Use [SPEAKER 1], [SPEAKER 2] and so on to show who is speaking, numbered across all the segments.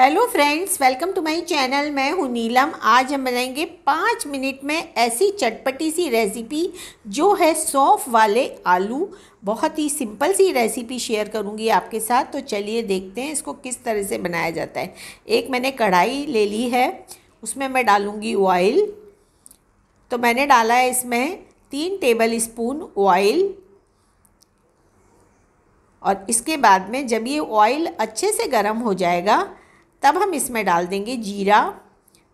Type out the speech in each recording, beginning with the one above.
[SPEAKER 1] hello friends welcome to my channel मैं हूँ नीलम आज हम बनाएंगे पाँच मिनट में ऐसी चटपटी सी रेसिपी जो है सौंफ वाले आलू बहुत ही सिंपल सी रेसिपी शेयर करूँगी आपके साथ तो चलिए देखते हैं इसको किस तरह से बनाया जाता है एक मैंने कढ़ाई ले ली है उसमें मैं डालूँगी ऑयल तो मैंने डाला है इसमें तीन टेबल स्पून ऑयल और इसके बाद में जब ये ऑयल अच्छे से गर्म हो जाएगा तब हम इसमें डाल देंगे जीरा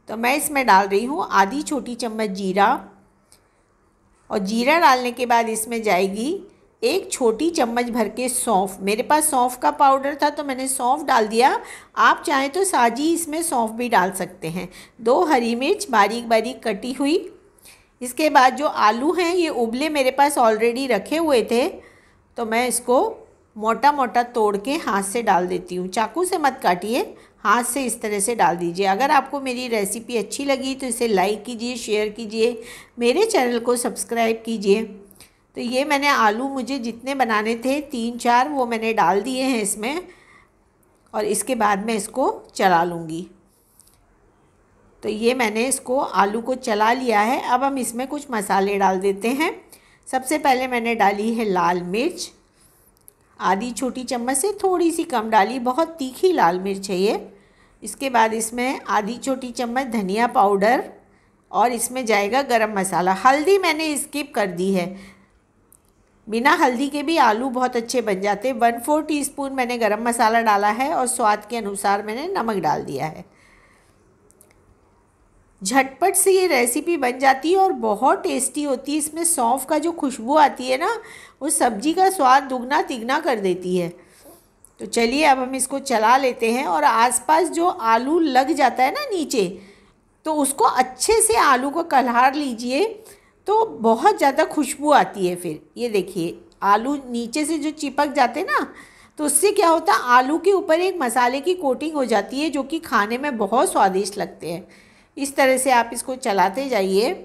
[SPEAKER 1] तो मैं इसमें डाल रही हूँ आधी छोटी चम्मच जीरा और जीरा डालने के बाद इसमें जाएगी एक छोटी चम्मच भर के सौंफ मेरे पास सौंफ का पाउडर था तो मैंने सौंफ डाल दिया आप चाहें तो साजी इसमें सौंफ भी डाल सकते हैं दो हरी मिर्च बारीक बारीक कटी हुई इसके बाद जो आलू हैं ये उबले मेरे पास ऑलरेडी रखे हुए थे तो मैं इसको मोटा मोटा तोड़ के हाथ से डाल देती हूँ चाकू से मत काटिए हाथ से इस तरह से डाल दीजिए अगर आपको मेरी रेसिपी अच्छी लगी तो इसे लाइक कीजिए शेयर कीजिए मेरे चैनल को सब्सक्राइब कीजिए तो ये मैंने आलू मुझे जितने बनाने थे तीन चार वो मैंने डाल दिए हैं इसमें और इसके बाद मैं इसको चला लूँगी तो ये मैंने इसको आलू को चला लिया है अब हम इसमें कुछ मसाले डाल देते हैं सबसे पहले मैंने डाली है लाल मिर्च आधी छोटी चम्मच से थोड़ी सी कम डाली बहुत तीखी लाल मिर्च है ये इसके बाद इसमें आधी छोटी चम्मच धनिया पाउडर और इसमें जाएगा गरम मसाला हल्दी मैंने स्किप कर दी है बिना हल्दी के भी आलू बहुत अच्छे बन जाते वन फोर टीस्पून मैंने गरम मसाला डाला है और स्वाद के अनुसार मैंने नमक डाल दिया है झटपट से ये रेसिपी बन जाती है और बहुत टेस्टी होती है इसमें सौंफ का जो खुशबू आती है ना वो सब्जी का स्वाद दुगना तिगना कर देती है तो चलिए अब हम इसको चला लेते हैं और आसपास जो आलू लग जाता है ना नीचे तो उसको अच्छे से आलू को कल्हार लीजिए तो बहुत ज़्यादा खुशबू आती है फिर ये देखिए आलू नीचे से जो चिपक जाते ना तो उससे क्या होता है आलू के ऊपर एक मसाले की कोटिंग हो जाती है जो कि खाने में बहुत स्वादिष्ट लगते हैं इस तरह से आप इसको चलाते जाइए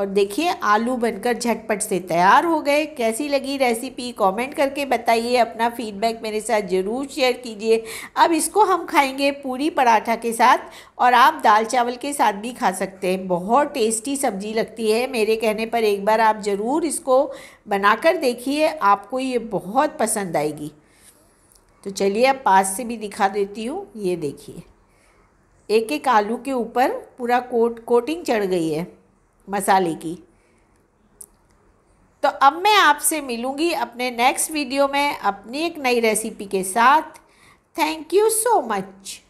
[SPEAKER 1] और देखिए आलू बनकर झटपट से तैयार हो गए कैसी लगी रेसिपी कमेंट करके बताइए अपना फीडबैक मेरे साथ ज़रूर शेयर कीजिए अब इसको हम खाएंगे पूरी पराठा के साथ और आप दाल चावल के साथ भी खा सकते हैं बहुत टेस्टी सब्जी लगती है मेरे कहने पर एक बार आप ज़रूर इसको बनाकर देखिए आपको ये बहुत पसंद आएगी तो चलिए अब पास से भी दिखा देती हूँ ये देखिए एक एक आलू के ऊपर पूरा कोट कोटिंग चढ़ गई है मसाले की तो अब मैं आपसे मिलूँगी अपने नेक्स्ट वीडियो में अपनी एक नई रेसिपी के साथ थैंक यू सो मच